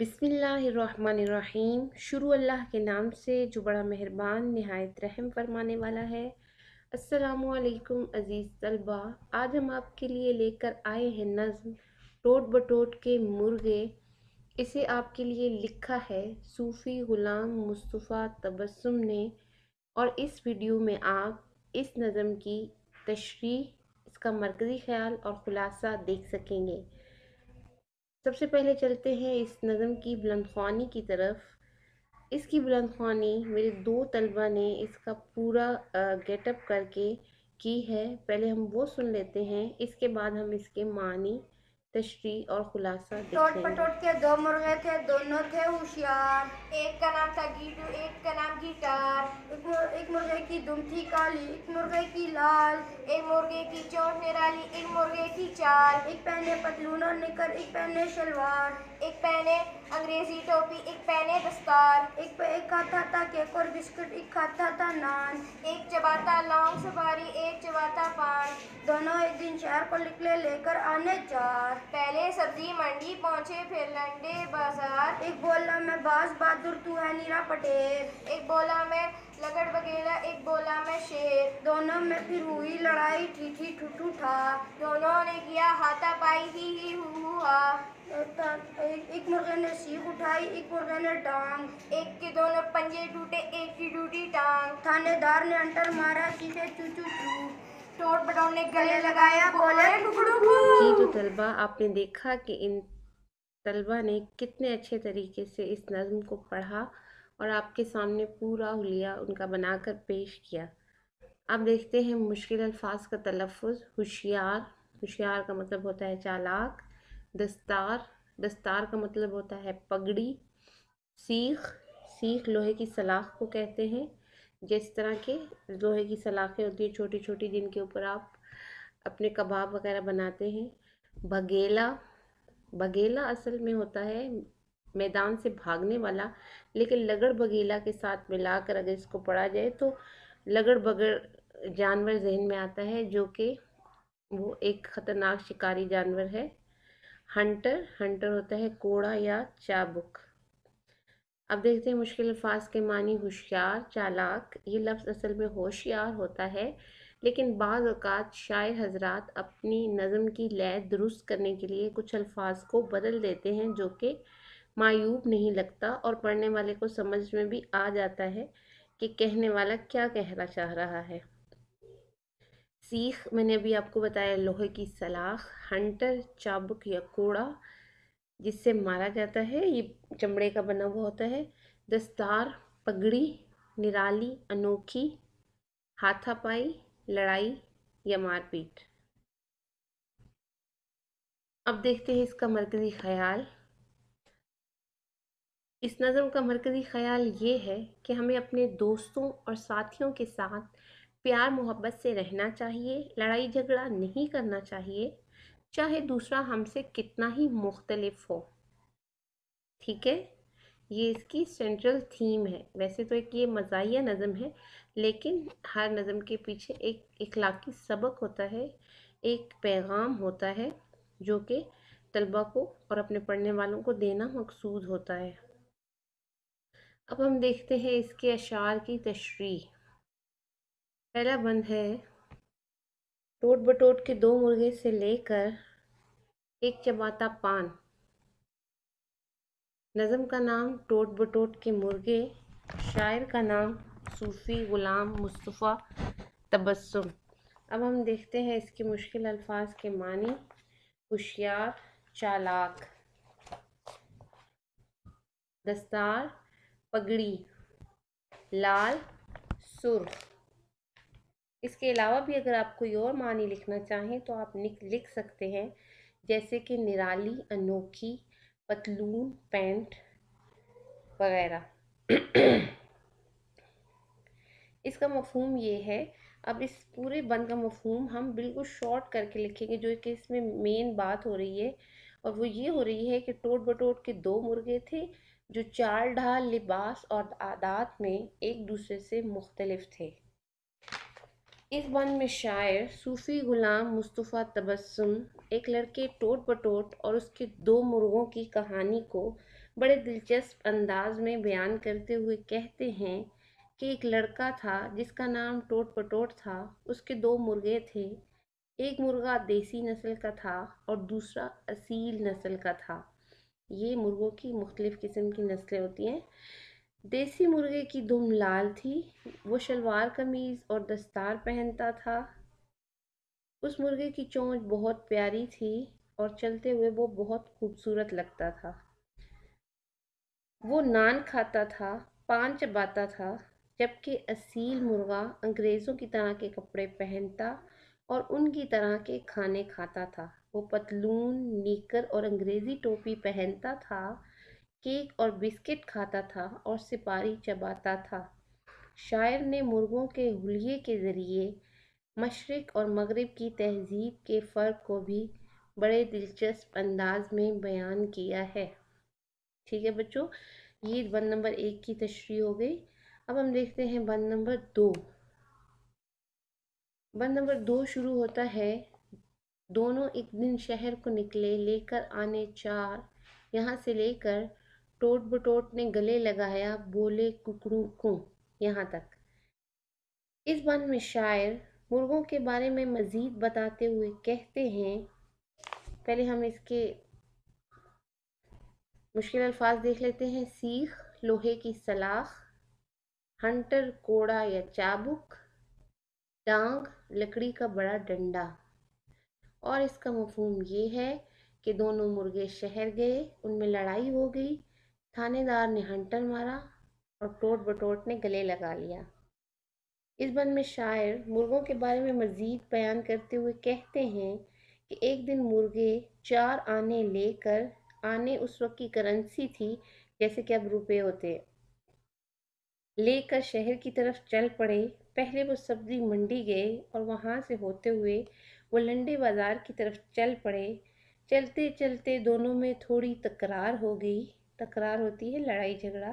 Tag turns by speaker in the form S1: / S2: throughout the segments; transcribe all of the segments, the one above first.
S1: बिसमीम शुरू अल्लाह के नाम से जो बड़ा मेहरबान नहायत रहम फरमाने वाला है असलकुम अज़ीज़ तलबा आज हम आपके लिए लेकर आए हैं नज़म टोट बटोट के मुर्गे इसे आपके लिए लिखा है सूफ़ी ग़ुलाम मुस्तफ़ा तबस्सुम ने और इस वीडियो में आप इस नज़म की तशरी इसका मरकज़ी ख्याल और ख़ुलासा देख सकेंगे सबसे पहले चलते हैं इस नज़म की बुलंदखानी की तरफ इसकी बुलंदखानी मेरे दो तलबा ने इसका पूरा गेटअप करके की है पहले हम वो सुन लेते हैं इसके बाद हम इसके मानी तशरी और खुलासा टोट पटोट
S2: के दो मुर्गे थे दोनों थे होशियार एक का नाम था गीटू एक का नाम गिटार एक मुर्गे की दुम थी काली एक मुर्गे की लाल एक मुर्गे की चोट डाली एक मुर्गे की चाल एक पहने पतलून और निकर एक पहने शलवार एक पहने अंग्रेजी टोपी एक पहने दस्तार एक पे एक खाता था केक और बिस्कुट एक खाता था नान एक चबाता लॉन्ग सफारी एक चबाता पान दोनों एक दिन शहर को निकले लेकर आने चार पहले सब्जी मंडी पहुँचे फिर लंडे बाजार एक बोला मैं बास बहादुर तू है नीरा पटेल एक बोला मैं लगड़ बघेला एक बोला मैं शेर दोनों में फिर हुई लड़ाई ठीठी ठुठू था दोनों ने किया हाथा पाई ही ही हुआ एक मुर्गे ने सीख उठाई एक मुर्गे ने टांग एक के दोनों पंजे टूटे एक की टूटी टांग थानेदार ने अंटर मारा चीखे चू चू चू टोट बटोर ने गले लगाया बोले जी
S1: तो तलबा आपने देखा कि इन तलबा ने कितने अच्छे तरीके से इस नज़म को पढ़ा और आपके सामने पूरा हुलिया उनका बनाकर पेश किया आप देखते हैं मुश्किल अल्फाज का तलफ़ होशियार होशियार का मतलब होता है चालाक दस्तार दस्तार का मतलब होता है पगड़ी सीख सीख लोहे की सलाख को कहते हैं जिस तरह के लोहे की सलाखें होती हैं छोटी छोटी जिनके ऊपर आप अपने कबाब वगैरह बनाते हैं बगेला बगेला असल में होता है मैदान से भागने वाला लेकिन लगड़ बगीला के साथ मिलाकर अगर इसको पढ़ा जाए तो लगड़ बगड़ जानवर जहन में आता है जो कि वो एक ख़तरनाक शिकारी जानवर है हंटर हंटर होता है कोड़ा या चाबुक अब देखते हैं मुश्किल अल्फाज के मानी होशियार चालाक ये लफ्ज़ असल में होशियार होता है लेकिन बाजात शायर हजरात अपनी नज़म की लय दुरुस्त करने के लिए कुछ अल्फाज को बदल देते हैं जो कि मायूब नहीं लगता और पढ़ने वाले को समझ में भी आ जाता है कि कहने वाला क्या कहना चाह रहा है सीख मैंने अभी आपको बताया लोहे की सलाख हंटर चाबुक या कोड़ा जिससे मारा जाता है ये चमड़े का बना हुआ होता है दस्तार पगड़ी निराली अनोखी हाथापाई लड़ाई या मारपीट अब देखते हैं इसका मरकजी ख्याल इस नज़म का मरकज़ी ख्याल ये है कि हमें अपने दोस्तों और साथियों के साथ प्यार मोहब्बत से रहना चाहिए लड़ाई झगड़ा नहीं करना चाहिए चाहे दूसरा हमसे कितना ही मुख्तलफ हो ठीक है ये इसकी सेंट्रल थीम है वैसे तो एक ये मज़ाहिया नज़म है लेकिन हर नज़म के पीछे एक इखलाकी सबक होता है एक पैगाम होता है जो कि तलबा को और अपने पढ़ने वालों को देना मकसूद होता है अब हम देखते हैं इसके अशार की तशरी पहला बंद है टोट बटोट के दो मुर्गे से लेकर एक चबाता पान नज़म का नाम टोट बटोट के मुर्गे शायर का नाम सूफ़ी ग़ुलाम मुस्तफ़ा तबस्सुम अब हम देखते हैं इसके मुश्किल अल्फाज के मानी होशियार चालाक दस्तार पगड़ी लाल सुर्ख इसके अलावा भी अगर आप कोई और मानी लिखना चाहें तो आप निक लिख सकते हैं जैसे कि निराली अनोखी पतलून पैंट वगैरह इसका मफहम ये है अब इस पूरे बंद का मफहम हम बिल्कुल शॉर्ट करके लिखेंगे जो कि इसमें मेन बात हो रही है और वो ये हो रही है कि टोट बटोट के दो मुर्गे थे जो चार ढाल लिबास और आदात में एक दूसरे से मुख्तलफ थे इस बंद में शायर सूफ़ी ग़ुलाम मुस्तफ़ा तबसम एक लड़के टोट बटोट और उसके दो मुर्गों की कहानी को बड़े दिलचस्प अंदाज में बयान करते हुए कहते हैं कि एक लड़का था जिसका नाम टोट पटोट था उसके दो मुर्गे थे एक मुर्गा देसी नस्ल का था और दूसरा असील नस्ल का था ये मुर्गों की मुख्तलिफ़ किस्म की नस्लें होती हैं देसी मुर्गे की दुम लाल थी वो शलवार कमीज़ और दस्तार पहनता था उस मुर्गे की चोंच बहुत प्यारी थी और चलते हुए वो बहुत खूबसूरत लगता था वो नान खाता था पान चबाता था जबकि असील मुर्गा अंग्रेज़ों की तरह के कपड़े पहनता और उनकी तरह के खाने खाता था वो पतलून नीकर और अंग्रेज़ी टोपी पहनता था केक और बिस्किट खाता था और सिपारी चबाता था शायर ने मुर्गों के हुलिये के ज़रिए मशरक़ और मगरब की तहजीब के फ़र्क को भी बड़े दिलचस्प अंदाज में बयान किया है ठीक है बच्चों ये बंद नंबर एक की तशरी हो गई अब हम देखते हैं बंद नंबर दो बंद नंबर दो शुरू होता है दोनों एक दिन शहर को निकले लेकर आने चार यहाँ से लेकर टोट बटोट ने गले लगाया बोले कुकड़ू को यहाँ तक इस बन में शायर मुर्गों के बारे में मज़ीद बताते हुए कहते हैं पहले हम इसके मुश्किल अल्फाज देख लेते हैं सीख लोहे की सलाख हंटर कोड़ा या चाबुक डांग लकड़ी का बड़ा डंडा और इसका मफहम ये है कि दोनों मुर्गे शहर गए उनमें लड़ाई हो गई थानेदार ने हंटर मारा और टोट बटोट ने गले लगा लिया इस बंद में शायर मुर्गों के बारे में मज़ीद बयान करते हुए कहते हैं कि एक दिन मुर्गे चार आने लेकर आने उस वक्त की करेंसी थी जैसे कि अब रुपये होते लेकर शहर की तरफ चल पड़े पहले वो सब्जी मंडी गए और वहाँ से होते हुए वो लंडे बाज़ार की तरफ चल पड़े चलते चलते दोनों में थोड़ी तकरार हो गई तकरार होती है लड़ाई झगड़ा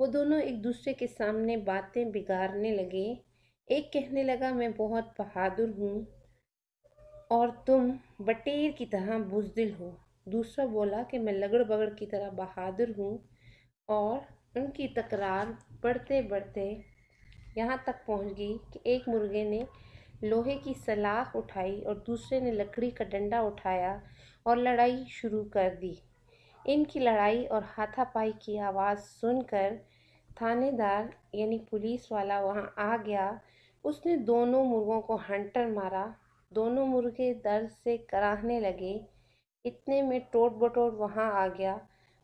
S1: वो दोनों एक दूसरे के सामने बातें बिगाड़ने लगे एक कहने लगा मैं बहुत बहादुर हूँ और तुम बटेर की तरह बुजदिल हो दूसरा बोला कि मैं लगड़ बगड़ की तरह बहादुर हूँ और उनकी तकरार बढ़ते बढ़ते यहाँ तक पहुँच गई कि एक मुर्गे ने लोहे की सलाख उठाई और दूसरे ने लकड़ी का डंडा उठाया और लड़ाई शुरू कर दी इनकी लड़ाई और हाथापाई की आवाज़ सुनकर थानेदार यानी पुलिस वाला वहाँ आ गया उसने दोनों मुर्गों को हंटर मारा दोनों मुर्गे दर्द से कराहने लगे इतने में टोट बटोट वहाँ आ गया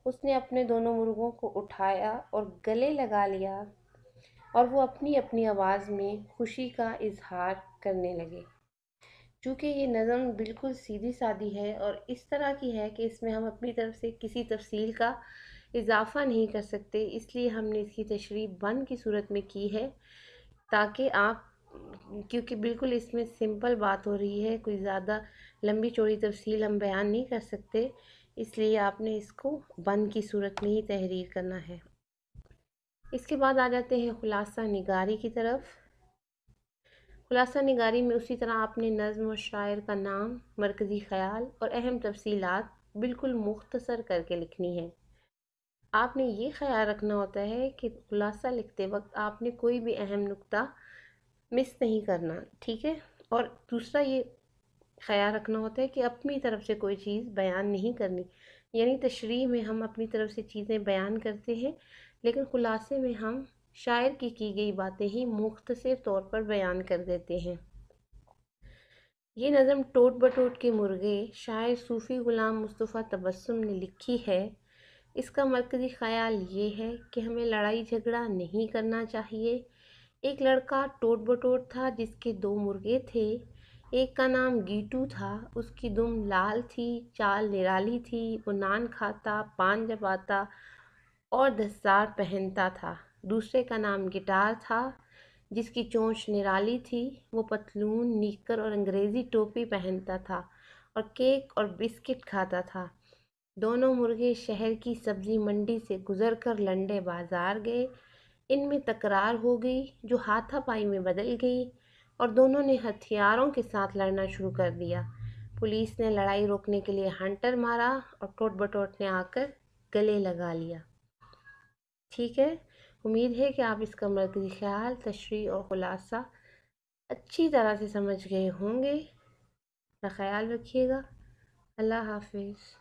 S1: उसने अपने दोनों मुर्गों को उठाया और गले लगा लिया और वो अपनी अपनी आवाज़ में खुशी का इजहार करने लगे चूँकि ये नज़म बिल्कुल सीधी सादी है और इस तरह की है कि इसमें हम अपनी तरफ से किसी तफसील का इजाफा नहीं कर सकते इसलिए हमने इसकी तशरी बन की सूरत में की है ताकि आप क्योंकि बिल्कुल इसमें सिंपल बात हो रही है कोई ज़्यादा लंबी चौड़ी तफसील हम बयान नहीं कर सकते इसलिए आपने इसको बंद की सूरत में ही तहरीर करना है इसके बाद आ जाते हैं ख़ुलासा निगारी की तरफ खुलासा निगारी में उसी तरह आपने नज़म और शायर का नाम मरकज़ी ख्याल और अहम तफसीलात बिल्कुल मुख्तसर करके लिखनी है आपने ये ख्याल रखना होता है कि खुलासा लिखते वक्त आपने कोई भी अहम नुकता मिस नहीं करना ठीक है और दूसरा ये ख्याल रखना होता है कि अपनी तरफ से कोई चीज़ बयान नहीं करनी यानी तशरी में हम अपनी तरफ से चीज़ें बयान करते हैं लेकिन ख़ुलासे में हम शायर की की गई बातें ही मुख्तर तौर पर बयान कर देते हैं ये नज़म टोट बटोट के मुर्गे शायर सूफ़ी ग़ुलाम मुस्तफ़ा तबस्सुम ने लिखी है इसका मरकज़ी ख़्याल ये है कि हमें लड़ाई झगड़ा नहीं करना चाहिए एक लड़का टोट बटोट था जिसके दो मुर्गे थे एक का नाम गीटू था उसकी दुम लाल थी चाल निराली थी वो नान खाता पान जबाता और दस्तार पहनता था दूसरे का नाम गिटार था जिसकी चोंच निराली थी वो पतलून नीकर और अंग्रेज़ी टोपी पहनता था और केक और बिस्किट खाता था दोनों मुर्गे शहर की सब्ज़ी मंडी से गुज़र कर लंडे बाज़ार गए इनमें तकरार हो गई जो हाथापाई में बदल गई और दोनों ने हथियारों के साथ लड़ना शुरू कर दिया पुलिस ने लड़ाई रोकने के लिए हंटर मारा और टोट बटोट ने आकर गले लगा लिया ठीक है उम्मीद है कि आप इसका मरकजी ख्याल तशरी और ख़ुलासा अच्छी तरह से समझ गए होंगे ख्याल रखिएगा अल्लाह हाफिज़